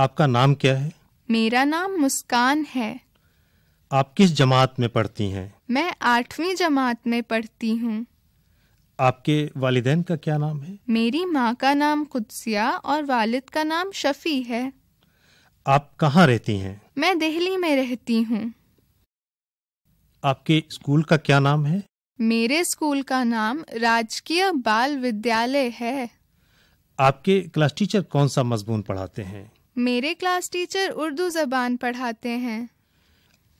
आपका नाम क्या है मेरा नाम मुस्कान है आप किस जमात में पढ़ती हैं मैं आठवीं जमात में पढ़ती हूँ आपके वालदेन का क्या नाम है मेरी माँ का नाम खुदसिया और वालिद का नाम शफी है आप कहाँ रहती हैं मैं दिल्ली में रहती हूँ आपके स्कूल का क्या नाम है मेरे स्कूल का नाम राजकीय बाल विद्यालय है आपके क्लास टीचर कौन सा मजमून पढ़ाते हैं मेरे क्लास टीचर उर्दू जबान पढ़ाते हैं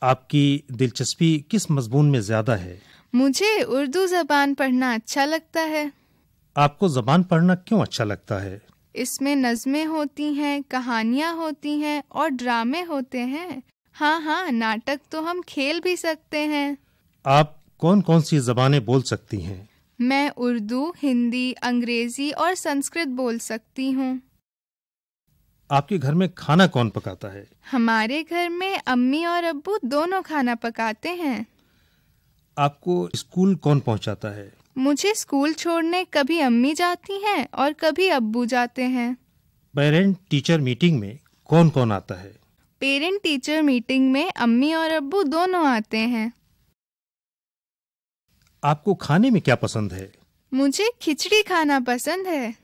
आपकी दिलचस्पी किस मजमून में ज्यादा है मुझे उर्दू जबान पढ़ना अच्छा लगता है आपको जबान पढ़ना क्यों अच्छा लगता है इसमें नज़में होती हैं कहानियाँ होती हैं और ड्रामे होते हैं हाँ हाँ नाटक तो हम खेल भी सकते हैं आप कौन कौन सी जबान बोल सकती हैं मैं उर्दू हिंदी अंग्रेजी और संस्कृत बोल सकती हूँ आपके घर में खाना कौन पकाता है हमारे घर में अम्मी और अब्बू दोनों खाना पकाते हैं आपको स्कूल कौन पहुंचाता है मुझे स्कूल छोड़ने कभी अम्मी जाती हैं और कभी अब्बू जाते हैं पेरेंट टीचर मीटिंग में कौन कौन आता है पेरेंट टीचर मीटिंग में अम्मी और अब्बू दोनों आते हैं आपको खाने में क्या पसंद है मुझे खिचड़ी खाना पसंद है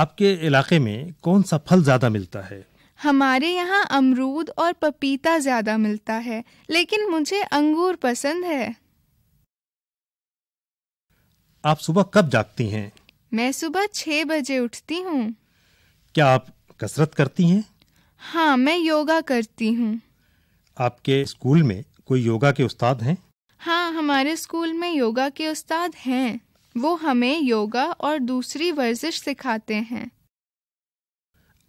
आपके इलाके में कौन सा फल ज़्यादा मिलता है हमारे यहाँ अमरूद और पपीता ज़्यादा मिलता है लेकिन मुझे अंगूर पसंद है आप सुबह कब जागती हैं मैं सुबह छः बजे उठती हूँ क्या आप कसरत करती हैं हाँ मैं योगा करती हूँ आपके स्कूल में कोई योगा के उस्ताद हैं हाँ हमारे स्कूल में योगा के उस्ताद हैं वो हमें योगा और दूसरी वर्जिश सिखाते हैं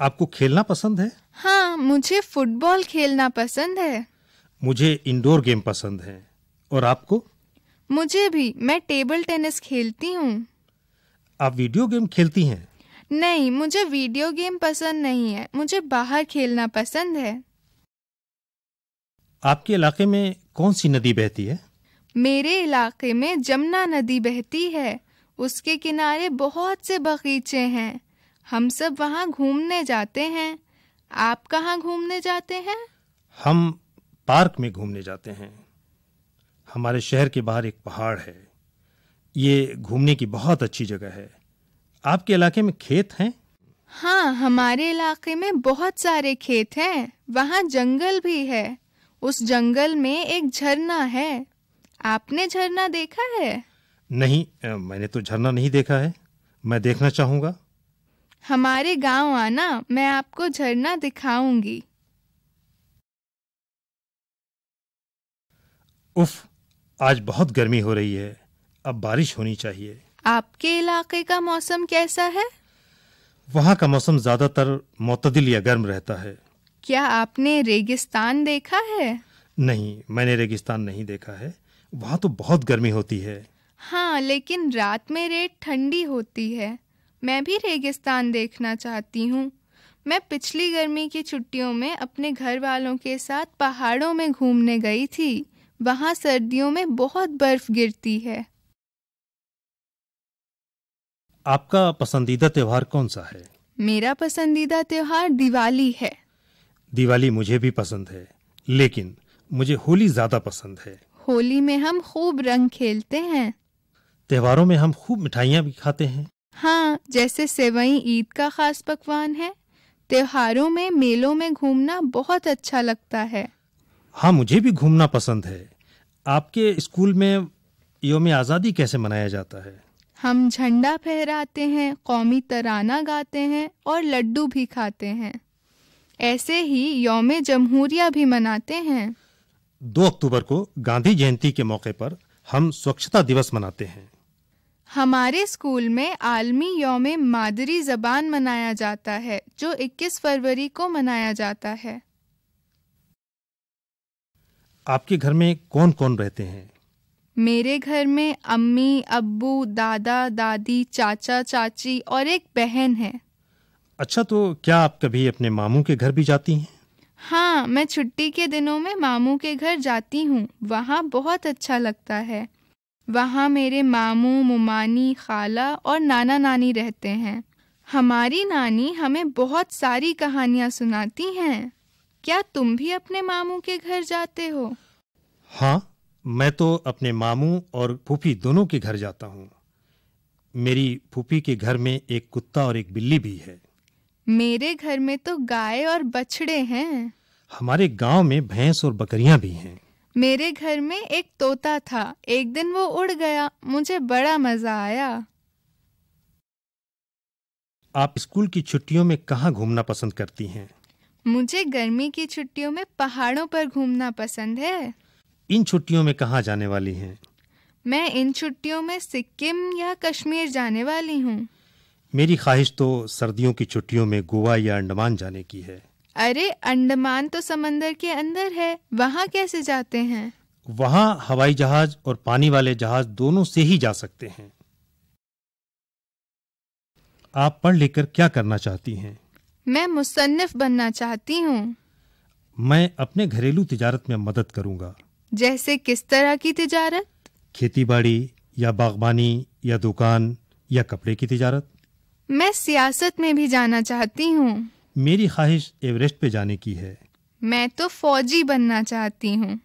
आपको खेलना पसंद है हाँ मुझे फुटबॉल खेलना पसंद है मुझे इंडोर गेम पसंद है और आपको मुझे भी मैं टेबल टेनिस खेलती हूँ आप वीडियो गेम खेलती हैं नहीं मुझे वीडियो गेम पसंद नहीं है मुझे बाहर खेलना पसंद है आपके इलाके में कौन सी नदी बहती है मेरे इलाके में जमुना नदी बहती है उसके किनारे बहुत से बगीचे हैं हम सब वहाँ घूमने जाते हैं आप कहाँ घूमने जाते हैं हम पार्क में घूमने जाते हैं हमारे शहर के बाहर एक पहाड़ है ये घूमने की बहुत अच्छी जगह है आपके इलाके में खेत हैं हाँ हमारे इलाके में बहुत सारे खेत हैं वहाँ जंगल भी है उस जंगल में एक झरना है आपने झरना देखा है नहीं मैंने तो झरना नहीं देखा है मैं देखना चाहूँगा हमारे गांव आना मैं आपको झरना दिखाऊंगी उफ आज बहुत गर्मी हो रही है अब बारिश होनी चाहिए आपके इलाके का मौसम कैसा है वहाँ का मौसम ज्यादातर मतदिल या गर्म रहता है क्या आपने रेगिस्तान देखा है नहीं मैंने रेगिस्तान नहीं देखा है वहाँ तो बहुत गर्मी होती है हाँ लेकिन रात में रेत ठंडी होती है मैं भी रेगिस्तान देखना चाहती हूँ मैं पिछली गर्मी की छुट्टियों में अपने घर वालों के साथ पहाड़ों में घूमने गई थी वहाँ सर्दियों में बहुत बर्फ गिरती है आपका पसंदीदा त्योहार कौन सा है मेरा पसंदीदा त्योहार दिवाली है दिवाली मुझे भी पसंद है लेकिन मुझे होली ज्यादा पसंद है होली में हम खूब रंग खेलते हैं त्योहारों में हम खूब मिठाइयाँ भी खाते हैं हाँ जैसे सेवई ईद का खास पकवान है त्योहारों में मेलों में घूमना बहुत अच्छा लगता है हाँ मुझे भी घूमना पसंद है आपके स्कूल में योम आज़ादी कैसे मनाया जाता है हम झंडा फहराते हैं कौमी तराना गाते हैं और लड्डू भी खाते हैं ऐसे ही योम जमहूरिया भी मनाते हैं दो अक्टूबर को गांधी जयंती के मौके पर हम स्वच्छता दिवस मनाते हैं हमारे स्कूल में आलमी योम मादरी ज़बान मनाया जाता है जो 21 फरवरी को मनाया जाता है आपके घर में कौन कौन रहते हैं मेरे घर में अम्मी अब्बू दादा दादी चाचा चाची और एक बहन है अच्छा तो क्या आप कभी अपने मामू के घर भी जाती हैं हाँ मैं छुट्टी के दिनों में मामू के घर जाती हूँ वहाँ बहुत अच्छा लगता है वहाँ मेरे मामू मुमानी खाला और नाना नानी रहते हैं हमारी नानी हमें बहुत सारी कहानियाँ सुनाती हैं क्या तुम भी अपने मामू के घर जाते हो हाँ मैं तो अपने मामू और फूफी दोनों के घर जाता हूँ मेरी फूफी के घर में एक कुत्ता और एक बिल्ली भी है मेरे घर में तो गाय और बछड़े हैं हमारे गांव में भैंस और बकरियां भी हैं मेरे घर में एक तोता था एक दिन वो उड़ गया मुझे बड़ा मजा आया आप स्कूल की छुट्टियों में कहाँ घूमना पसंद करती हैं मुझे गर्मी की छुट्टियों में पहाड़ों पर घूमना पसंद है इन छुट्टियों में कहाँ जाने वाली हैं मैं इन छुट्टियों में सिक्किम या कश्मीर जाने वाली हूँ मेरी ख्वाहिश तो सर्दियों की छुट्टियों में गोवा या अंडमान जाने की है अरे अंडमान तो समंदर के अंदर है वहाँ कैसे जाते हैं वहाँ हवाई जहाज और पानी वाले जहाज दोनों से ही जा सकते हैं आप पढ़ लेकर क्या करना चाहती हैं मैं मुसन्फ बनना चाहती हूँ मैं अपने घरेलू तिजारत में मदद करूँगा जैसे किस तरह की तिजारत खेतीबाड़ी या बागबानी या दुकान या कपड़े की तिजारत मैं सियासत में भी जाना चाहती हूँ मेरी ख्वाहिश एवरेस्ट पे जाने की है मैं तो फौजी बनना चाहती हूँ